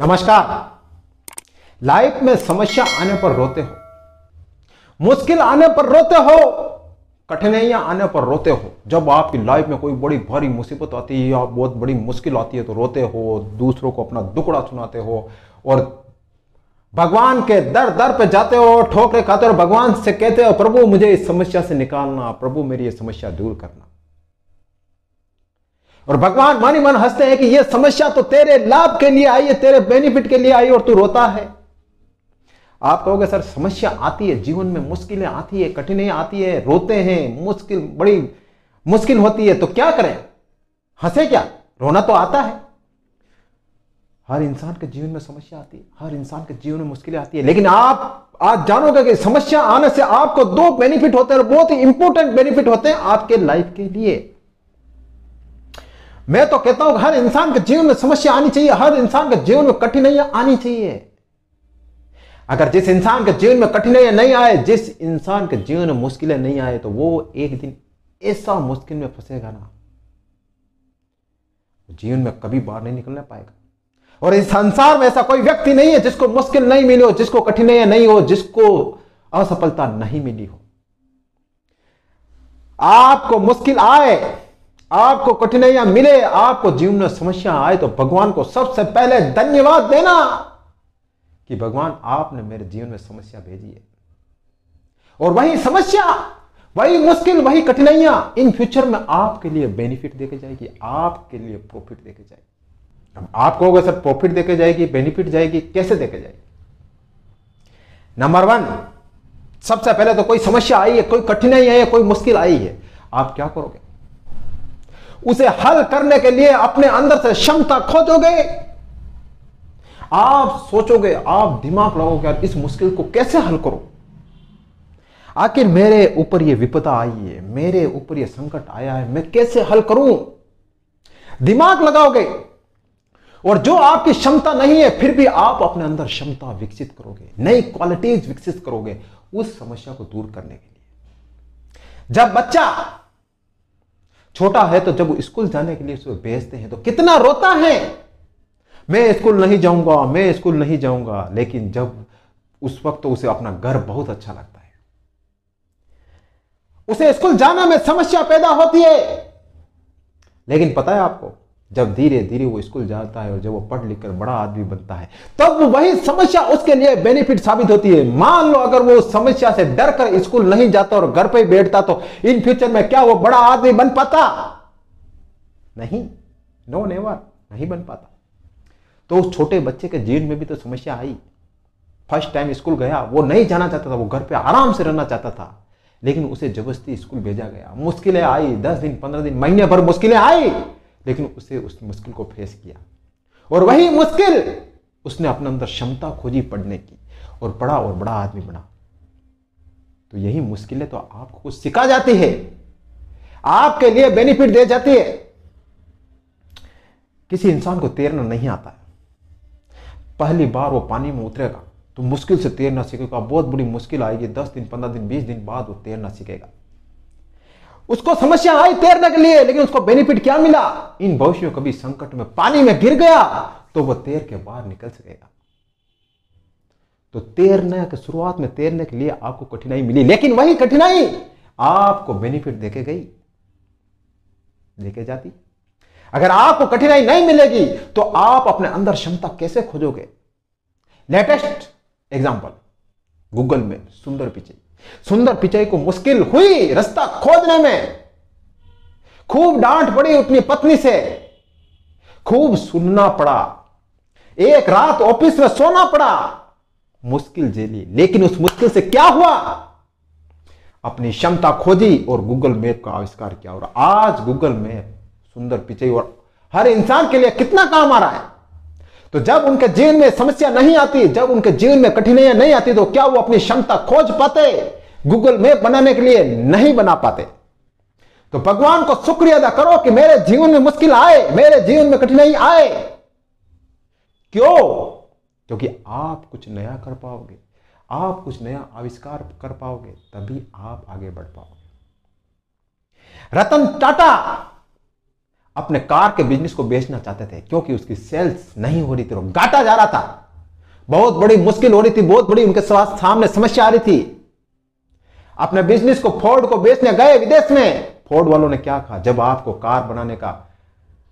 नमस्कार लाइफ में समस्या आने पर रोते हो मुश्किल आने पर रोते हो कठिनाइयां आने पर रोते हो जब आपकी लाइफ में कोई बड़ी भारी मुसीबत आती है या बहुत बड़ी मुश्किल आती है तो रोते हो दूसरों को अपना दुकड़ा सुनाते हो और भगवान के दर दर पे जाते हो ठोकरे खाते हो भगवान से कहते हो प्रभु मुझे इस समस्या से निकालना प्रभु मेरी ये समस्या दूर करना और भगवान मानी मन हंसते हैं कि यह समस्या तो तेरे लाभ के लिए आई है तेरे बेनिफिट के लिए आई और तू रोता है आप कहोगे सर समस्या आती है जीवन में मुश्किलें आती है कठिनाई आती है रोते हैं मुश्किल बड़ी मुश्किल होती है तो क्या करें हंसे क्या रोना तो आता है हर इंसान के जीवन में समस्या आती है हर इंसान के जीवन में मुश्किलें आती है लेकिन आप आज जानोगे कि समस्या आने से आपको दो बेनिफिट होते हैं और बहुत ही इंपॉर्टेंट बेनिफिट होते हैं आपके लाइफ के लिए मैं तो कहता हूं हर इंसान के जीवन में समस्या आनी चाहिए हर इंसान के जीवन में कठिनाइयां आनी चाहिए अगर जिस इंसान के जीवन में कठिनाइयां नहीं आए जिस इंसान के जीवन में मुश्किलें नहीं आए तो वो एक दिन ऐसा मुश्किल में फंसेगा ना जीवन में कभी बाहर नहीं निकलना पाएगा और इस संसार में ऐसा कोई व्यक्ति नहीं है जिसको मुश्किल नहीं मिली हो जिसको कठिनाइया नहीं हो जिसको असफलता नहीं मिली हो आपको मुश्किल आए आपको कठिनाइयां मिले आपको जीवन में समस्या आए तो भगवान को सबसे पहले धन्यवाद देना कि भगवान आपने मेरे जीवन में समस्या भेजी है और वही समस्या वही मुश्किल वही कठिनाइयां इन फ्यूचर में आपके लिए बेनिफिट देखे जाएगी आपके लिए प्रॉफिट देखे जाएगी अब आप कहोगे सर प्रॉफिट देखे जाएगी बेनिफिट जाएगी कैसे देखे जाएगी नंबर वन सबसे पहले तो कोई समस्या आई है कोई कठिनाई आई है कोई मुश्किल आई है आप क्या करोगे उसे हल करने के लिए अपने अंदर से क्षमता खोजोगे आप सोचोगे आप दिमाग लगाओगे यार इस मुश्किल को कैसे हल करो आखिर मेरे ऊपर ये विपदा आई है मेरे ऊपर ये संकट आया है मैं कैसे हल करूं दिमाग लगाओगे और जो आपकी क्षमता नहीं है फिर भी आप अपने अंदर क्षमता विकसित करोगे नई क्वालिटीज विकसित करोगे उस समस्या को दूर करने के लिए जब बच्चा छोटा है तो जब स्कूल जाने के लिए उसे भेजते हैं तो कितना रोता है मैं स्कूल नहीं जाऊंगा मैं स्कूल नहीं जाऊंगा लेकिन जब उस वक्त तो उसे अपना घर बहुत अच्छा लगता है उसे स्कूल जाना में समस्या पैदा होती है लेकिन पता है आपको जब धीरे धीरे वो स्कूल जाता है और जब वो पढ़ लिख कर बड़ा आदमी बनता है तब वही समस्या उसके लिए बेनिफिट साबित होती है मान लो अगर वो समस्या से डर कर स्कूल नहीं जाता और घर ही बैठता तो इन फ्यूचर में क्या वो बड़ा आदमी बन पाता नहीं नो नेवर नहीं बन पाता तो उस छोटे बच्चे के जीवन में भी तो समस्या आई फर्स्ट टाइम स्कूल गया वो नहीं जाना चाहता था वो घर पे आराम से रहना चाहता था लेकिन उसे जबरदस्ती स्कूल भेजा गया मुश्किलें आई दस दिन पंद्रह दिन महीने भर मुश्किलें आई लेकिन उसे उस मुश्किल को फेस किया और वही मुश्किल उसने अपने अंदर क्षमता खोजी पढ़ने की और पढ़ा और बड़ा आदमी बना तो यही मुश्किलें तो आपको कुछ सिखा जाती है आपके लिए बेनिफिट दे जाती है किसी इंसान को तैरना नहीं आता है पहली बार वो पानी में उतरेगा तो मुश्किल से तैरना सीखेगा बहुत बड़ी मुश्किल आएगी दस दिन पंद्रह दिन बीस दिन बाद वो तैरना सीखेगा उसको समस्या आई तैरने के लिए लेकिन उसको बेनिफिट क्या मिला इन भविष्य कभी संकट में पानी में गिर गया तो वह तैर के बाहर निकल सकेगा तो तैरने के शुरुआत में तैरने के लिए आपको कठिनाई मिली लेकिन वही कठिनाई आपको बेनिफिट देके गई लेके जाती अगर आपको कठिनाई नहीं मिलेगी तो आप अपने अंदर क्षमता कैसे खोजोगे लेटेस्ट एग्जाम्पल गूगल में सुंदर पिचई सुंदर पिचाई को मुश्किल हुई रास्ता खोदने में खूब डांट पड़ी अपनी पत्नी से खूब सुनना पड़ा एक रात ऑफिस में सोना पड़ा मुश्किल झेली लेकिन उस मुश्किल से क्या हुआ अपनी क्षमता खोजी और गूगल मैप का आविष्कार किया और आज गूगल मैप सुंदर पिचाई और हर इंसान के लिए कितना काम आ रहा है तो जब उनके जीवन में समस्या नहीं आती जब उनके जीवन में कठिनाइयां नहीं आती तो क्या वो अपनी क्षमता खोज पाते गूगल मैप बनाने के लिए नहीं बना पाते तो भगवान को शुक्रिया अदा करो कि मेरे जीवन में मुश्किल आए मेरे जीवन में कठिनाई आए क्यों क्योंकि आप कुछ नया कर पाओगे आप कुछ नया आविष्कार कर पाओगे तभी आप आगे बढ़ पाओगे रतन टाटा अपने कार के बिजनेस को बेचना चाहते थे क्योंकि उसकी सेल्स नहीं हो रही थी घाटा जा रहा था बहुत बड़ी मुश्किल हो रही थी बहुत बड़ी उनके सामने समस्या आ रही थी अपने बिजनेस को फोर्ड को बेचने गए विदेश में फोर्ड वालों ने क्या कहा जब आपको कार बनाने का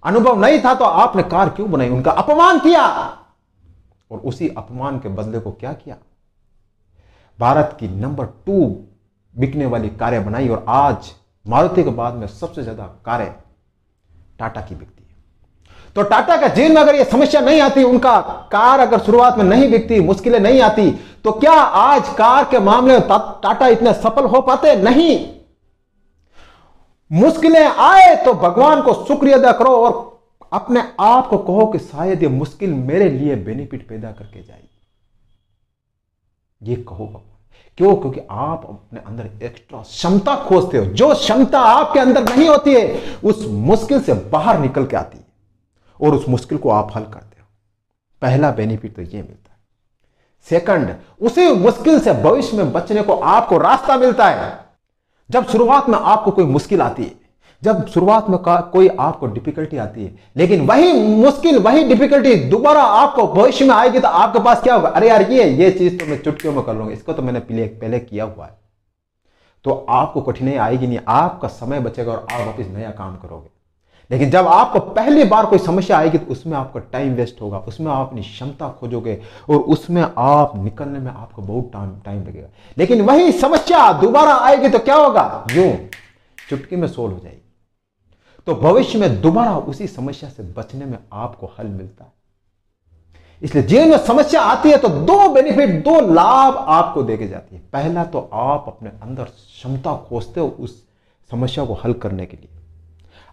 अनुभव नहीं था तो आपने कार क्यों बनाई उनका अपमान किया और उसी अपमान के बदले को क्या किया भारत की नंबर टू बिकने वाली कारें बनाई और आज मारुति के बाद में सबसे ज्यादा कारें टाटा की बिकती है तो टाटा का जेल में अगर यह समस्या नहीं आती उनका कार अगर शुरुआत में नहीं बिकती मुश्किलें नहीं आती तो क्या आज कार के मामले में टाटा इतने सफल हो पाते नहीं मुश्किलें आए तो भगवान को शुक्रिया अदा करो और अपने आप को कहो कि शायद ये मुश्किल मेरे लिए बेनिफिट पैदा करके जाएगी ये कहो भगवान क्यों क्योंकि आप अपने अंदर एक्स्ट्रा क्षमता खोजते हो जो क्षमता आपके अंदर नहीं होती है उस मुश्किल से बाहर निकल के आती है और उस मुश्किल को आप हल करते हो पहला बेनिफिट तो यह मिलता है सेकंड उसी मुश्किल से भविष्य में बचने को आपको रास्ता मिलता है जब शुरुआत में आपको कोई मुश्किल आती है जब शुरुआत में कोई आपको डिफिकल्टी आती है लेकिन वही मुश्किल वही डिफिकल्टी दोबारा आपको भविष्य में आएगी तो आपके पास क्या होगा अरे यार ये ये चीज तो मैं चुटकियों में कर लूंगा इसको तो मैंने पहले पहले किया हुआ है तो आपको कठिनाई आएगी नहीं आपका समय बचेगा और आप वापिस नया काम करोगे लेकिन जब आपको पहली बार कोई समस्या आएगी तो उसमें आपका टाइम वेस्ट होगा उसमें आप अपनी क्षमता खोजोगे और उसमें आप निकलने में आपको बहुत टाइम टाइम लगेगा लेकिन वही समस्या दोबारा आएगी तो क्या होगा यूं चुटकी में सोल्व हो जाएगी तो भविष्य में दोबारा उसी समस्या से बचने में आपको हल मिलता है इसलिए जीवन में समस्या आती है तो दो बेनिफिट दो लाभ आपको देके जाती है पहला तो आप अपने अंदर क्षमता खोजते हो उस समस्या को हल करने के लिए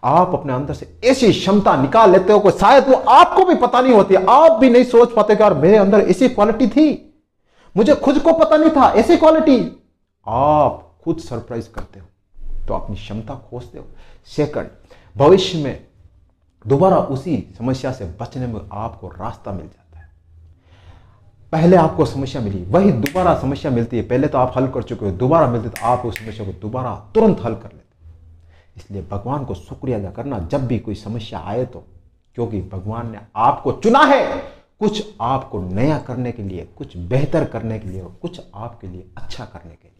आप अपने अंदर से ऐसी क्षमता निकाल लेते हो कि शायद वो आपको भी पता नहीं होती आप भी नहीं सोच पाते कि यार मेरे अंदर ऐसी क्वालिटी थी मुझे खुद को पता नहीं था ऐसी क्वालिटी आप खुद सरप्राइज करते हो तो अपनी क्षमता खोजते हो सेकंड भविष्य में दोबारा उसी समस्या से बचने में आपको रास्ता मिल जाता है पहले आपको समस्या मिली वही दोबारा समस्या मिलती है पहले तो आप हल कर चुके हो दोबारा मिलती तो आप उस समस्या को दोबारा तुरंत हल कर लेते इसलिए भगवान को शुक्रिया अदा करना जब भी कोई समस्या आए तो क्योंकि भगवान ने आपको चुना है कुछ आपको नया करने के लिए कुछ बेहतर करने के लिए और कुछ आपके लिए अच्छा करने के लिए